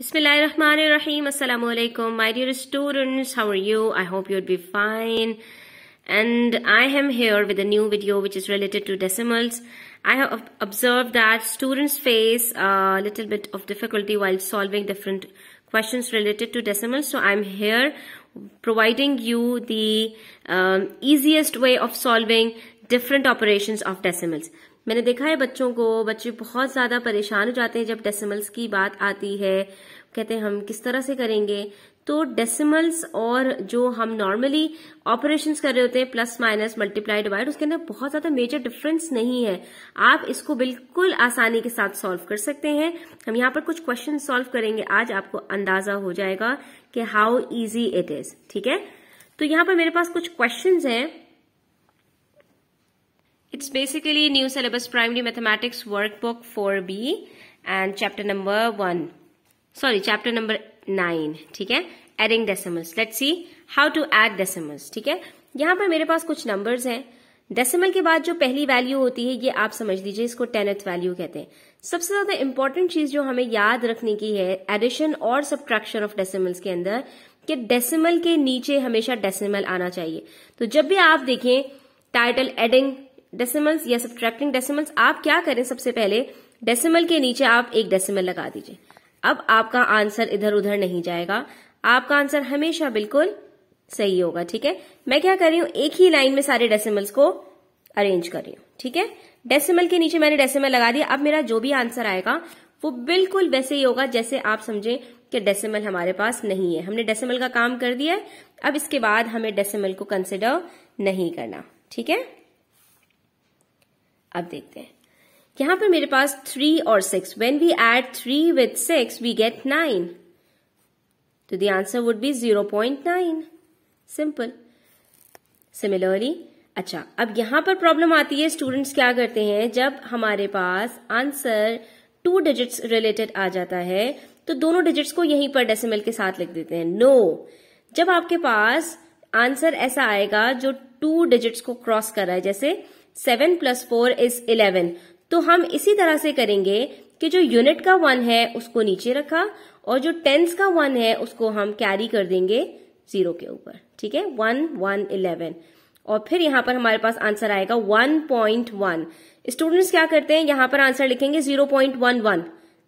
Bismillahirrahmanirrahim. Assalamu alaikum. My dear students, how are you? I hope you'd be fine. And I am here with a new video which is related to decimals. I have observed that students face a little bit of difficulty while solving different questions related to decimals. So I'm here providing you the um, easiest way of solving different operations of decimals. मैंने देखा है बच्चों को बच्चे बहुत ज़्यादा परेशान हो जाते हैं जब डेसिमल्स की बात आती है कहते हैं हम किस तरह से करेंगे तो डेसिमल्स और जो हम नॉर्मली ऑपरेशंस कर रहे होते हैं प्लस माइनस मल्टीप्लाई डिवाइड उसके अंदर बहुत ज्यादा मेजर डिफरेंस नहीं है आप इसको बिल्कुल आसानी के साथ सॉल्व कर सकते हैं हम यहाँ पर कुछ क्वेश्चन सॉल्व करेंगे आज आपको अंदाजा हो जाएगा कि हाउ इजी इट इज ठीक है तो यहाँ पर मेरे पास कुछ क्वेश्चन हैं It's basically new syllabus primary mathematics workbook 4B and chapter number 1. Sorry, chapter number 9. ठीक है Adding decimals. Let's see how to add decimals. ठीक है यहां पर मेरे पास कुछ numbers हैं डेसिमल के बाद जो पहली वैल्यू होती है ये आप समझ लीजिए इसको टेनथ वैल्यू कहते हैं सबसे ज्यादा इंपॉर्टेंट चीज जो हमें याद रखने की है एडिशन और सब्ट्रैक्शन ऑफ डेसिमल्स के अंदर कि डेसिमल के नीचे हमेशा डेसिमल आना चाहिए तो जब भी आप देखें टाइटल एडिंग डेसिमल्स या सब्ट्रैक्टिंग डेसिमल्स आप क्या करें सबसे पहले डेसिमल के नीचे आप एक डेसिमल लगा दीजिए अब आपका आंसर इधर उधर नहीं जाएगा आपका आंसर हमेशा बिल्कुल सही होगा ठीक है मैं क्या कर रही हूं एक ही लाइन में सारे डेसिमल्स को अरेंज कर रही हूं ठीक है डेसिमल के नीचे मैंने डेसिमल लगा दिया अब मेरा जो भी आंसर आएगा वो बिल्कुल वैसे ही होगा जैसे आप समझे कि डेसिमल हमारे पास नहीं है हमने डेसिमल का काम कर दिया है अब इसके बाद हमें डेसिमल को कंसिडर नहीं करना ठीक है अब देखते हैं यहां पर मेरे पास थ्री और six when we add three with six we get nine तो the answer would be zero point nine simple similarly अच्छा अब यहां पर प्रॉब्लम आती है स्टूडेंट्स क्या करते हैं जब हमारे पास आंसर टू डिजिट्स रिलेटेड आ जाता है तो दोनों डिजिट्स को यहीं पर डेसिमल के साथ लिख देते हैं नो no. जब आपके पास आंसर ऐसा आएगा जो टू डिजिट्स को क्रॉस कर रहा है जैसे seven plus four is eleven तो हम इसी तरह से करेंगे कि जो यूनिट का वन है उसको नीचे रखा और जो टेंस का वन है उसको हम कैरी कर देंगे जीरो के ऊपर ठीक है वन वन इलेवन और फिर यहां पर हमारे पास आंसर आएगा वन पॉइंट वन स्टूडेंट्स क्या करते हैं यहां पर आंसर लिखेंगे zero point one one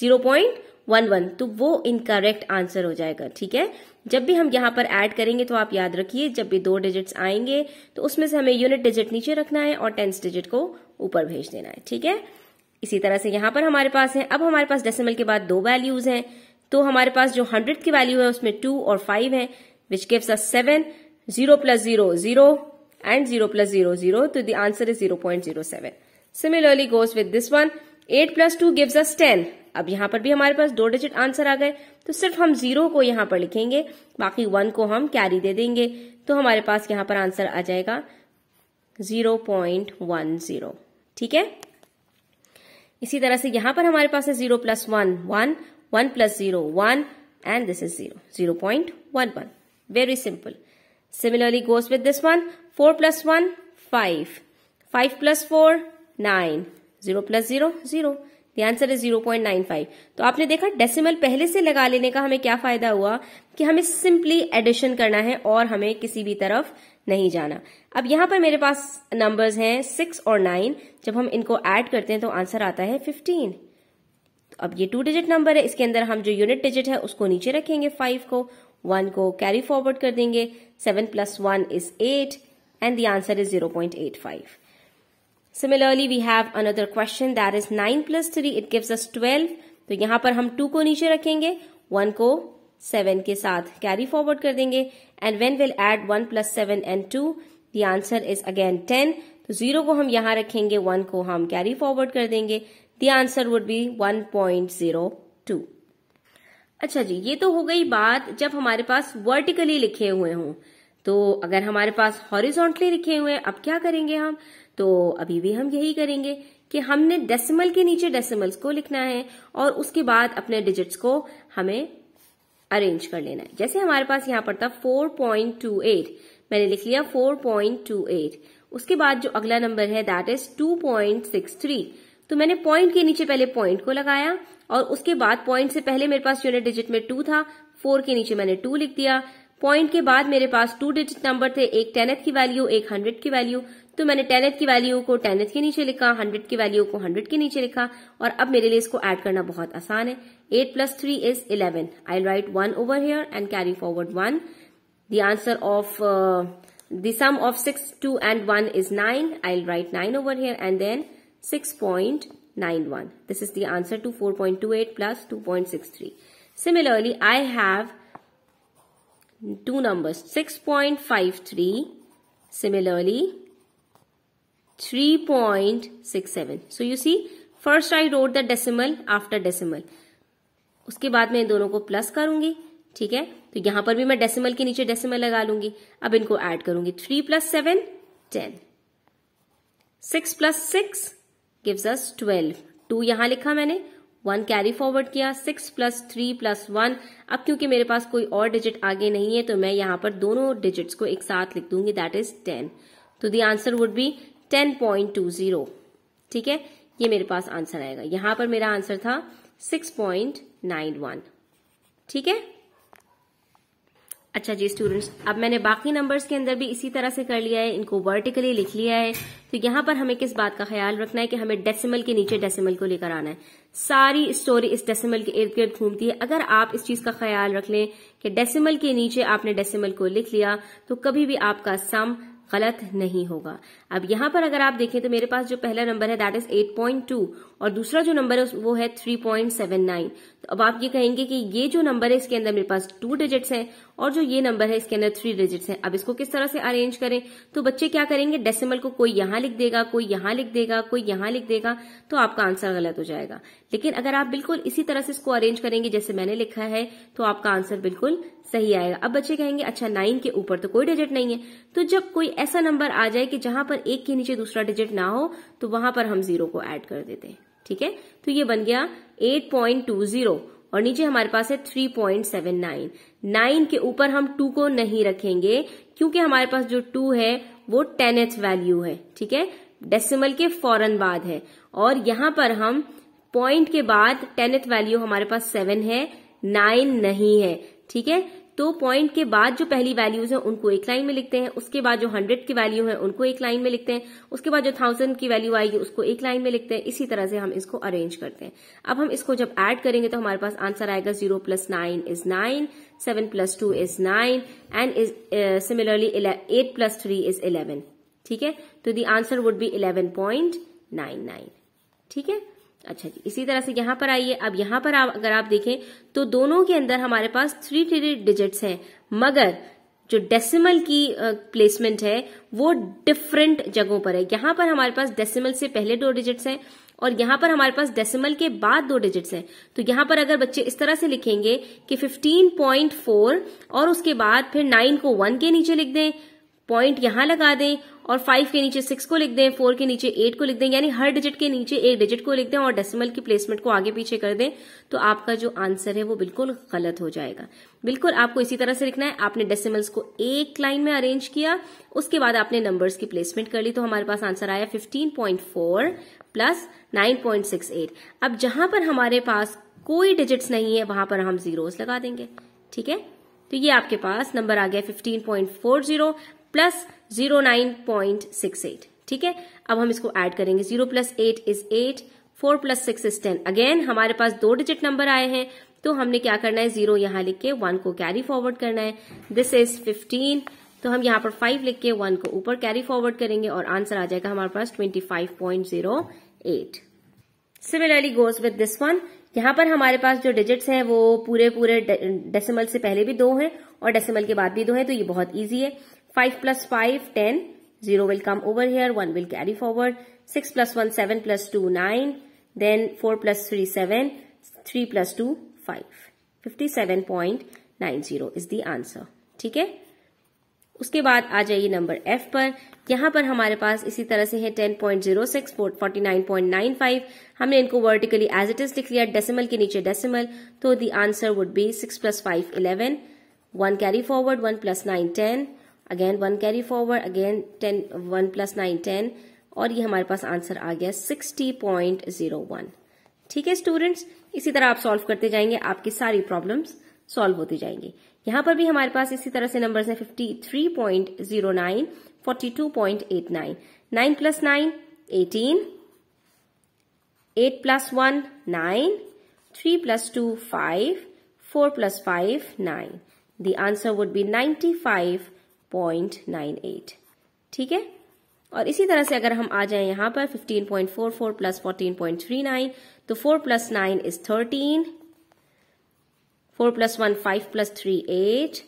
zero point one one तो वो इनकरेक्ट आंसर हो जाएगा ठीक है जब भी हम यहाँ पर ऐड करेंगे तो आप याद रखिए जब भी दो डिजिट्स आएंगे तो उसमें से हमें यूनिट डिजिट नीचे रखना है और टेंस डिजिट को ऊपर भेज देना है ठीक है इसी तरह से यहाँ पर हमारे पास है अब हमारे पास डेसिमल के बाद दो वैल्यूज हैं तो हमारे पास जो हंड्रेड की वैल्यू है उसमें टू और फाइव है which gives a seven zero plus zero zero and zero plus zero zero तो the answer is zero point zero seven similarly goes with this one eight plus two gives us ten अब यहाँ पर भी हमारे पास दो digit answer आ गए तो सिर्फ हम जीरो को यहाँ पर लिखेंगे बाकी वन को हम कैरी दे देंगे तो हमारे पास यहाँ पर आंसर आ जाएगा जीरो पॉइंट वन जीरो ठीक है इसी तरह से यहां पर हमारे पास है zero plus one one one plus zero one and this is zero zero point one one very simple similarly goes with this one four plus one five five plus four nine zero plus zero zero the answer is 0.95 तो आपने देखा decimal पहले से लगा लेने का हमें क्या फायदा हुआ कि हमें सिंपली एडिशन करना है और हमें किसी भी तरफ नहीं जाना अब यहां पर मेरे पास नंबर्स हैं सिक्स और नाइन जब हम इनको ऐड करते हैं तो आंसर आता है फिफ्टीन तो अब ये टू डिजिट नंबर है इसके अंदर हम जो यूनिट डिजिट है उसको नीचे रखेंगे फाइव को वन को कैरी फॉरवर्ड कर देंगे seven plus one is eight and the answer is zero point eight five similarly we have another question that is nine plus three it gives us twelve तो यहाँ पर हम to को नीचे रखेंगे वन को सेवन के साथ कैरी फॉरवर्ड कर देंगे and when will add one plus seven and two the answer is again ten तो जीरो को हम यहाँ रखेंगे वन को हम कैरी फॉरवर्ड कर देंगे the answer would be one point zero two अच्छा जी ये तो हो गई बात जब हमारे पास वर्टिकली लिखे हुए हों तो अगर हमारे पास हॉरिजॉन्टली लिखे हुए हैं अब क्या करेंगे हम तो अभी भी हम यही करेंगे कि हमने डेसिमल के नीचे डेसिमल्स को लिखना है और उसके बाद अपने डिजिट्स को हमें अरेंज कर लेना है जैसे हमारे पास यहाँ पर था 4.28 मैंने लिख लिया 4.28 उसके बाद जो अगला नंबर है दैट इज 2.63 तो मैंने पॉइंट के नीचे पहले पॉइंट को लगाया और उसके बाद पॉइंट से पहले मेरे पास यूनिट डिजिट में टू था फोर के नीचे मैंने टू लिख दिया पॉइंट के बाद मेरे पास टू डिजिट नंबर थे एक टेनथ की वैल्यू एक हंड्रेड की वैल्यू तो मैंने टेनथ की वैल्यू को टेनथ के नीचे लिखा हंड्रेड की वैल्यू को हंड्रेड के नीचे लिखा और अब मेरे लिए इसको एड करना बहुत आसान है eight plus three is eleven I write one over here and carry forward one the answer of the sum of six two and one is nine I write nine over here and then six point nine one this is the answer two four point two eight plus two point six three similarly I have two numbers six point five three similarly 3.67 so you see first I wrote the decimal after decimal उसके बाद मैं इन दोनों को plus करूंगी ठीक है तो यहां पर भी मैं डेसिमल के नीचे डेसिमल लगा लूंगी अब इनको ऐड करूंगी three plus seven ten six plus six gives us twelve two यहां लिखा मैंने वन कैरी फॉरवर्ड किया six plus three plus one अब क्योंकि मेरे पास कोई और डिजिट आगे नहीं है तो मैं यहां पर दोनों डिजिट्स को एक साथ लिख दूंगी दैट इज टेन तो the answer would be ten point two zero ठीक है ये मेरे पास आंसर आएगा यहां पर मेरा आंसर था सिक्स पॉइंट नाइन वन ठीक है अच्छा जी स्टूडेंट्स अब मैंने बाकी नंबर्स के अंदर भी इसी तरह से कर लिया है इनको वर्टिकली लिख लिया है तो यहां पर हमें किस बात का ख्याल रखना है कि हमें डेसिमल के नीचे डेसिमल को लेकर आना है सारी स्टोरी इस डेसिमल के इर्द गिर्द घूमती है अगर आप इस चीज का ख्याल रख लें कि डेसिमल के नीचे आपने डेसिमल को लिख लिया तो कभी भी आपका सम गलत नहीं होगा अब यहां पर अगर आप देखें तो मेरे पास जो पहला नंबर है दैट इज 8.2 और दूसरा जो नंबर है वो है 3.79 तो अब आप ये कहेंगे कि ये जो नंबर है इसके अंदर मेरे पास टू डिजिट्स हैं और जो ये नंबर है इसके अंदर थ्री डिजिट्स हैं अब इसको किस तरह से अरेंज करें तो बच्चे क्या करेंगे डेसिमल को कोई यहां लिख देगा कोई यहां लिख देगा कोई यहां लिख देगा तो आपका आंसर गलत हो जाएगा लेकिन अगर आप बिल्कुल इसी तरह से इसको अरेंज करेंगे जैसे मैंने लिखा है तो आपका आंसर बिल्कुल सही आएगा अब बच्चे कहेंगे अच्छा नाइन के ऊपर तो कोई डिजिट नहीं है तो जब कोई ऐसा नंबर आ जाए कि जहां पर एक के नीचे दूसरा डिजिट ना हो तो वहां पर हम जीरो को एड कर देते हैं ठीक है तो ये बन गया एट पॉइंट टू जीरो और नीचे हमारे पास है 3.79 नाइन के ऊपर हम टू को नहीं रखेंगे क्योंकि हमारे पास जो टू है वो टेनेथ वैल्यू है ठीक है डेसिमल के फौरन बाद है और यहां पर हम पॉइंट के बाद टेनेथ वैल्यू हमारे पास सेवन है नाइन नहीं है ठीक है तो पॉइंट के बाद जो पहली वैल्यूज हैं उनको एक लाइन में लिखते हैं उसके बाद जो हंड्रेड की वैल्यू है उनको एक लाइन में लिखते हैं उसके बाद जो थाउजेंड की वैल्यू आएगी उसको एक लाइन में लिखते हैं इसी तरह से हम इसको अरेंज करते हैं अब हम इसको जब ऐड करेंगे तो हमारे पास आंसर आएगा zero plus nine is nine seven plus two is nine and is similarly eight plus three is eleven ठीक है तो the answer would be eleven point nine nine ठीक है अच्छा जी इसी तरह से यहाँ पर आइए अब यहाँ पर आप अगर आप देखें तो दोनों के अंदर हमारे पास थ्री थ्री डिजिट्स हैं मगर जो डेसिमल की प्लेसमेंट है वो डिफरेंट जगहों पर है यहां पर हमारे पास डेसिमल से पहले दो डिजिट्स हैं और यहां पर हमारे पास डेसिमल के बाद दो डिजिट्स हैं तो यहां पर अगर बच्चे इस तरह से लिखेंगे कि 15.4 और उसके बाद फिर 9 को 1 के नीचे लिख दें पॉइंट यहां लगा दें और फाइव के नीचे सिक्स को लिख दें फोर के नीचे एट को लिख दें यानी हर डिजिट के नीचे एक डिजिट को लिख दें और डेसिमल की प्लेसमेंट को आगे पीछे कर दें तो आपका जो आंसर है वो बिल्कुल गलत हो जाएगा बिल्कुल आपको इसी तरह से लिखना है आपने डेसिमल्स को एक लाइन में अरेंज किया उसके बाद आपने नंबर्स की प्लेसमेंट कर ली तो हमारे पास आंसर आया fifteen point four plus nine six eight अब जहां पर हमारे पास कोई डिजिट्स नहीं है वहां पर हम जीरोज लगा देंगे ठीक है तो ये आपके पास नंबर आ गया 15.40 plus zero nine point six eight ठीक है अब हम इसको ऐड करेंगे zero plus eight is eight four plus six is ten again हमारे पास दो डिजिट नंबर आए हैं तो हमने क्या करना है जीरो यहां लिख के वन को कैरी फॉरवर्ड करना है दिस इज फिफ्टीन तो हम यहां पर फाइव लिख के वन को ऊपर कैरी फॉरवर्ड करेंगे और आंसर आ जाएगा हमारे पास twenty five point zero eight similarly goes with this one यहां पर हमारे पास जो डिजिट्स हैं वो पूरे पूरे डेसिमल से पहले भी दो हैं और डेसिमल के बाद भी दो हैं तो ये बहुत ईजी है 5 plus 5, 10. 0 will come over here, 1 will carry forward. 6 plus 1, 7 plus 2, 9. Then 4 plus 3, 7. 3 plus 2, 5. 57.90 is the answer. ठीक है उसके बाद आ जाइए नंबर एफ पर यहां पर हमारे पास इसी तरह से है 10.06, 49.95. हमने इनको वर्टिकली एज इट इज लिख लिया डेसिमल के नीचे डेसिमल तो the answer would be 6 plus five eleven one carry forward one plus nine ten again one carry forward again ten one plus nine ten और ये हमारे पास आंसर आ गया सिक्सटी पॉइंट जीरो वन ठीक है स्टूडेंट्स इसी तरह आप सॉल्व करते जाएंगे आपकी सारी प्रॉब्लम्स सॉल्व होती जाएंगी यहां पर भी हमारे पास इसी तरह से नंबर्स हैं eight nine nine plus nine eighteen eight plus one nine three plus two five four plus five nine the answer would be ninety five point nine eight ठीक है और इसी तरह से अगर हम आ जाए यहां पर fifteen point four four plus fourteen point three nine तो four plus nine is thirteen four plus one five plus three eight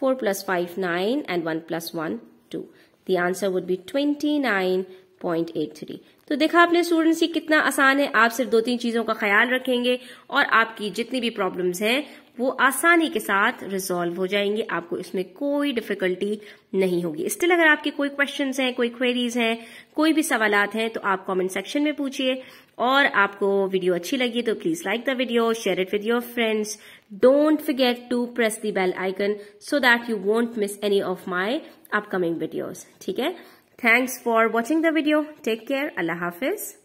four plus five nine and one plus one two the answer would be twenty nine point eight three तो देखा आपने students ये कितना आसान है आप सिर्फ दो तीन चीजों का ख्याल रखेंगे और आपकी जितनी भी प्रॉब्लम्स हैं वो आसानी के साथ रिजोल्व हो जाएंगे आपको इसमें कोई डिफिकल्टी नहीं होगी स्टिल अगर आपके कोई क्वेश्चन हैं कोई क्वेरीज हैं कोई भी सवाल हैं तो आप कमेंट सेक्शन में पूछिए और आपको वीडियो अच्छी लगी तो please like the video share it with your friends don't forget to press the bell icon so that you won't miss any of my upcoming videos ठीक है Thanks for watching the video. Take care. Allah Hafiz.